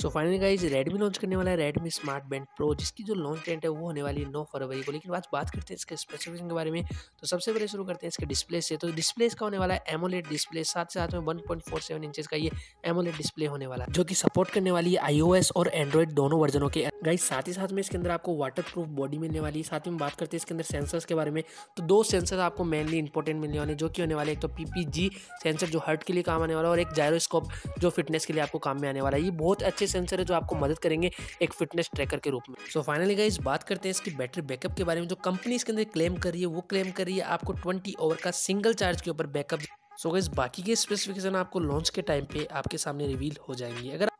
सो finally guys Redmi launch करने वाला है रेडमी स्मार्ट बैंड प्रो जिसकी जो लॉन्च डेट है वो होने वाली है नौ फरवरी को लेकिन आज बात करते हैं इसके स्पेसिफिकेशन के बारे में तो सबसे पहले शुरू करते हैं इसके डिस्प्ले से तो डिस्प्ले इसका होने वाला है एमोलेट डिस्प्ले साथ साथ में one point four seven inches का ये एमोलेट डिस्प्ले होने वाला है जो कि सपोर्ट करने वाली है एस और एंड्रॉइड दोनों वर्जनों के गाइज साथ ही साथ में इसके अंदर आपको वाटर प्रूफ बॉडी मिलने वाली है साथ ही में बात करते हैं इसके अंदर सेंसर्स के बारे में तो दो सेंसर आपको मेनली इंपॉर्टेंट मिलने वाले जो कि होने वाले एक तो पीपीजी सेंसर जो हर्ट के लिए काम आने वाला और एक जायरोस्कोप जो फिटनेस के लिए आपको काम में आने वाला है ये बहुत अच्छे सेंसर है जो आपको मदद करेंगे एक फिटनेस ट्रैकर के रूप में सो फाइनली गाइज बात करते हैं इसकी बैटरी बैकअप के बारे में जो कंपनी इसके अंदर क्लेम कर रही है वो क्लेम कर रही है आपको ट्वेंटी ओवर का सिंगल चार्ज के ऊपर बैकअप सो गाइज बाकी के स्पेसिफिकेशन आपको लॉन्च के टाइम पे आपके सामने रिवील हो जाएंगी अगर